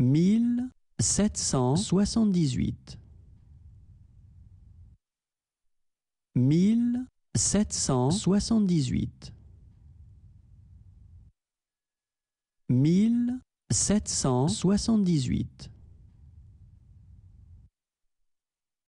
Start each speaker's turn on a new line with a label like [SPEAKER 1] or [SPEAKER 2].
[SPEAKER 1] mille sept cent soixante-dix-huit mille sept cent soixante-dix-huit mille sept cent soixante-dix-huit